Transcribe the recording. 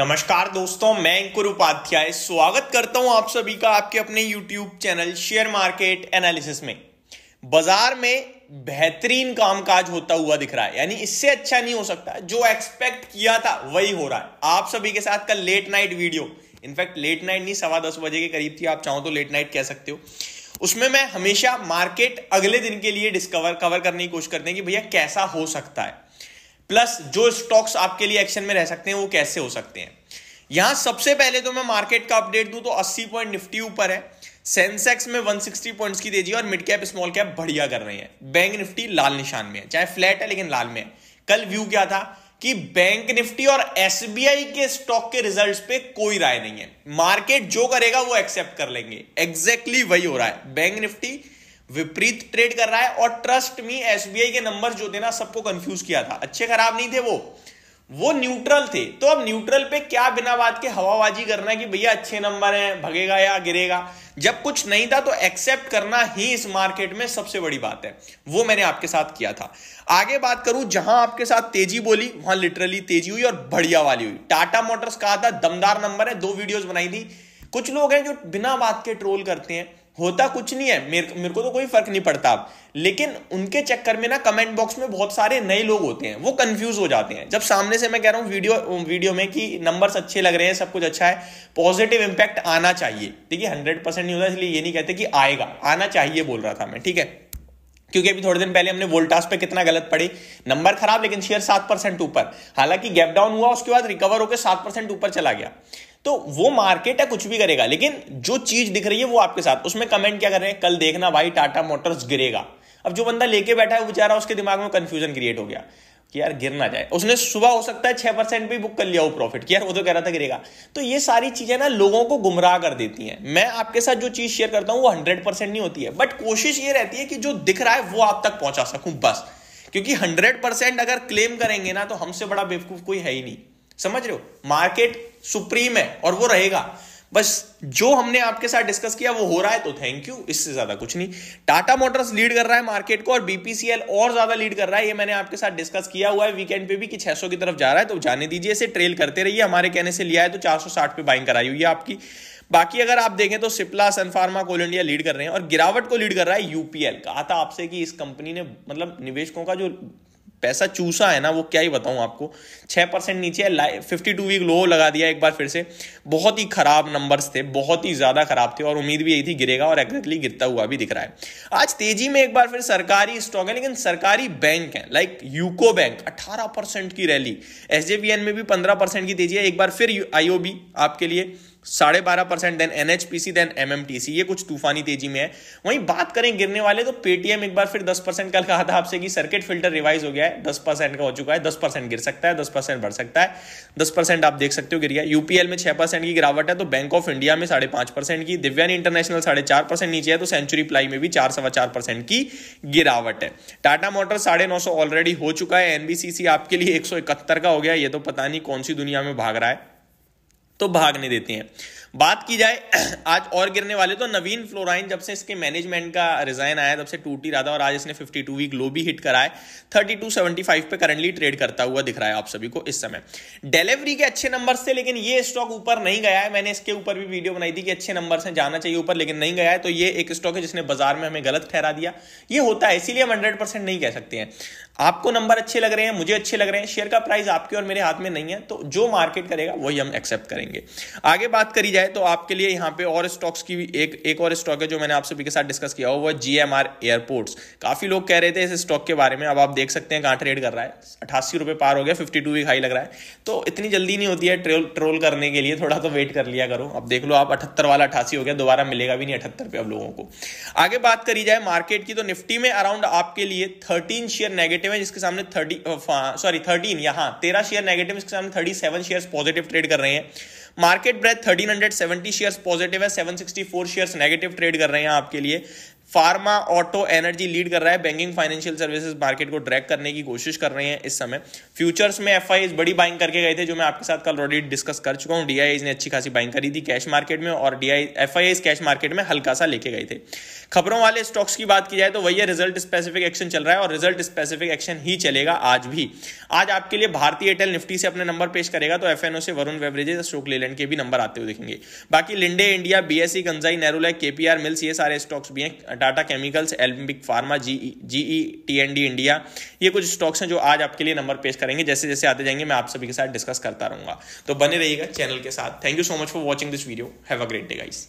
नमस्कार दोस्तों मैं अंकुर उपाध्याय स्वागत करता हूं आप सभी का आपके अपने YouTube channel share market analysis में बाजार में बेहतरीन कामकाज होता हुआ दिख रहा है यानी इससे अच्छा नहीं हो सकता जो एक्सपेक्ट किया था वही हो रहा है आप सभी के साथ कल late night video in fact late night नहीं सवा दस बजे के करीब थी आप चाहो तो लेट नाइट कह सकते हो उसमें मैं हमेशा मार्केट अगले दिन के लिए डिस्कवर कवर करने की कोशिश करते हैं कि भैया कैसा हो सकता है प्लस जो स्टॉक्स आपके लिए एक्शन में रह सकते हैं वो कैसे हो सकते हैं यहां सबसे पहले तो मैं मार्केट का अपडेट दूं तो 80 पॉइंट निफ्टी ऊपर है सेंसेक्स में 160 पॉइंट्स की तेजी और मिड कैप स्मॉल कैप बढ़िया कर रहे हैं बैंक निफ्टी लाल निशान में है चाहे फ्लैट है लेकिन लाल में है कल व्यू क्या था कि बैंक निफ्टी और एसबीआई के स्टॉक के रिजल्ट्स पे कोई राय नहीं है मार्केट जो करेगा वो एक्सेप्ट कर लेंगे एग्जैक्टली exactly वही हो रहा है बैंक निफ्टी विपरीत ट्रेड कर रहा है और ट्रस्ट में एसबीआई के नंबर जो थे ना सबको कंफ्यूज किया था अच्छे खराब नहीं थे वो वो न्यूट्रल थे तो अब न्यूट्रल पे क्या बिना बात के हवाबाजी करना है कि भैया अच्छे नंबर हैं भगेगा या गिरेगा जब कुछ नहीं था तो एक्सेप्ट करना ही इस मार्केट में सबसे बड़ी बात है वो मैंने आपके साथ किया था आगे बात करूं जहां आपके साथ तेजी बोली वहां लिटरली तेजी हुई और बढ़िया वाली हुई टाटा मोटर्स कहा था दमदार नंबर है दो वीडियोज बनाई थी कुछ लोग हैं जो बिना बात के ट्रोल करते हैं होता कुछ नहीं है मेरे मेरे को तो कोई फर्क नहीं पड़ता अब लेकिन उनके चक्कर में ना कमेंट बॉक्स में बहुत सारे नए लोग होते हैं वो कंफ्यूज हो जाते हैं जब सामने से मैं कह रहा हूँ वीडियो वीडियो में कि नंबर्स अच्छे लग रहे हैं सब कुछ अच्छा है पॉजिटिव इंपैक्ट आना चाहिए देखिए हंड्रेड परसेंट नहीं होता इसलिए ये नहीं कहते कि आएगा आना चाहिए बोल रहा था मैं ठीक है क्योंकि अभी थोड़े दिन पहले हमने वोल्टास पे कितना गलत पड़ी नंबर खराब लेकिन शेयर सात परसेंट ऊपर हालांकि गैप डाउन हुआ उसके बाद रिकवर होकर सात परसेंट ऊपर चला गया तो वो मार्केट है कुछ भी करेगा लेकिन जो चीज दिख रही है वो आपके साथ उसमें कमेंट क्या कर रहे हैं कल देखना भाई टाटा मोटर्स गिरेगा अब जो बंदा लेके बैठा है बेचारा उसके दिमाग में कंफ्यूजन क्रिएट हो गया कि यार गिर ना जाए उसने सुबह हो सकता है छह परसेंट भी बुक कर लिया वो प्रॉफिट कि यार वो तो कह रहा था गिरेगा तो ये सारी चीजें ना लोगों को गुमराह कर देती हैं मैं आपके साथ जो चीज शेयर करता हूं वो हंड्रेड परसेंट नहीं होती है बट कोशिश ये रहती है कि जो दिख रहा है वो आप तक पहुंचा सकूं बस क्योंकि हंड्रेड परसेंट अगर क्लेम करेंगे ना तो हमसे बड़ा बेवकूफ कोई है ही नहीं समझ रहे हो मार्केट सुप्रीम है और वो रहेगा बस जो हमने आपके साथ डिस्कस किया वो हो रहा है तो थैंक यू इससे ज्यादा कुछ नहीं टाटा मोटर्स लीड कर रहा है मार्केट को और बीपीसीएल और ज्यादा लीड कर रहा है ये मैंने आपके साथ डिस्कस किया हुआ है वीकेंड पे भी कि 600 की तरफ जा रहा है तो जाने दीजिए इसे ट्रेल करते रहिए हमारे कहने से लिया है तो चार पे बाइंग कराई हुई है आपकी बाकी अगर आप देखें तो Cipla Sun Pharma Coal India lead कर रहे हैं और गिरावट को लीड कर रहा है यूपीएल कहा था आपसे कि इस कंपनी ने मतलब निवेशकों का जो पैसा चूसा है ना वो क्या ही बताऊं आपको छह परसेंट नीचे है फिफ्टी टू वीक लो लगा दिया एक बार फिर से बहुत ही खराब नंबर्स थे बहुत ही ज़्यादा खराब थे और उम्मीद भी यही थी गिरेगा और एग्जैक्टली गिरता हुआ भी दिख रहा है आज तेजी में एक बार फिर सरकारी स्टॉक है लेकिन सरकारी बैंक है लाइक यूको बैंक अठारह की रैली एस में भी पंद्रह की तेजी है एक बार फिर आई आपके लिए साढ़े बारह percent then NHPC then MMTC ये कुछ तूफानी तेजी में है वहीं बात करें गिरने वाले तो पेटीएम एक बार फिर दस परसेंट कल कहा था आपसे कि सर्किट फिल्टर रिवाइज हो गया है दस परसेंट का हो चुका है दस परसेंट गिर सकता है दस परसेंट बढ़ सकता है दस परसेंट आप देख सकते हो गिर गया यूपीएल में छह परसेंट की गिरावट है तो बैंक ऑफ इंडिया में साढ़े पांच परसेंट की दिव्यान इंटरनेशनल साढ़े चार परसेंट नीचे है तो सेंचुरी प्लाई में भी चार सवा चार परसेंट की गिरावट है टाटा मोटर साढ़े नौ सौ ऑलरेडी हो चुका है एनबीसीसी आपके लिए एक सौ इकहत्तर का हो गया ये तो पता नहीं कौन सी दुनिया में भाग रहा है तो भागने देते हैं बात की जाए आज और गिरने वाले तो नवीन फ्लोराइन जब से इसके मैनेजमेंट का रिजाइन आया तब से ही रहा था और आज इसने 52 वीक लो भी हिट कराए 3275 पे करंटली ट्रेड करता हुआ दिख रहा है आप सभी को इस समय डिलीवरी के अच्छे नंबर से लेकिन ये स्टॉक ऊपर नहीं गया है मैंने इसके ऊपर भी वीडियो बनाई थी कि अच्छे नंबर से जाना चाहिए ऊपर लेकिन नहीं गया है तो ये एक स्टॉक है जिसने बाजार में हमें गलत ठहरा दिया ये होता है इसीलिए हम हंड्रेड नहीं कह सकते हैं आपको नंबर अच्छे लग रहे हैं मुझे अच्छे लग रहे हैं शेयर का प्राइस आपके और मेरे हाथ में नहीं है तो जो मार्केट करेगा वही हम एक्सेप्ट करेंगे आगे बात करी जाए तो आपके लिए यहाँ पे और स्टॉक्स की भी एक एक और स्टॉक है जो मैंने आप सभी के साथ डिस्कस किया हुआ जी एम एयरपोर्ट्स काफी लोग कह रहे थे इस स्टॉक के बारे में अब आप देख सकते हैं कहाँ ट्रेड कर रहा है अठासी पार हो गया फिफ्टी टू हाई लग रहा है तो इतनी जल्दी नहीं होती है ट्रोल ट्रोल करने के लिए थोड़ा तो वेट कर लिया करो अब देख लो आप अठहत्तर वाला अठासी हो गया दोबारा मिलेगा भी नहीं अठहत्तर पे अब लोगों को आगे बात करी जाए मार्केट की तो निफ्टी में अराउंड आपके लिए थर्टीन शेयर नेगेटिव नेगेटिव है जिसके सामने थर्टी सॉरी थर्टीन यहाँ तेरह शेयर नेगेटिव इसके सामने thirty seven share positive trade कर रहे हैं market breadth thirteen hundred seventy share positive है seven sixty four share negative trade कर रहे हैं आपके लिए फार्मा ऑटो एनर्जी लीड कर रहा है बैंकिंग फाइनेंशियल सर्विसेज मार्केट को ड्रैग करने की कोशिश कर रहे हैं इस समय फ्यूचर्स में एफ बड़ी बाइंग करके गए थे जो मैं आपके साथ कल ऑलरेडी डिस्कस कर चुका हूँ डीआईज ने अच्छी खासी बाइंग करी थी कैश मार्केट में और डी आई कैश मार्केट में हल्का सा लेके गए थे खबरों वाले स्टॉक्स की बात की जाए तो वही रिजल्ट स्पेसिफिक एक्शन चल रहा है और रिजल्ट स्पेसिफिक एक्शन ही चलेगा आज भी आज आपके लिए भारतीय एयरटेल निफ्टी से अपने नंबर पेश करेगा तो एफ से वरुण वेवरेजेस अशोक लेलैंड के भी नंबर आते हुए देखेंगे बाकी Linde India BSC Kansai Nerolac KPR Mills ये सारे स्टॉक्स भी हैं टाटा केमिकल्स एलम्बिक फार्मा जी GE T and D India ये कुछ स्टॉक्स हैं जो आज आपके लिए नंबर पेश करेंगे जैसे जैसे आते जाएंगे मैं आप सभी के साथ डिस्कस करता रहूंगा तो बने रहिएगा चैनल के साथ thank you so much for watching this video have a great day guys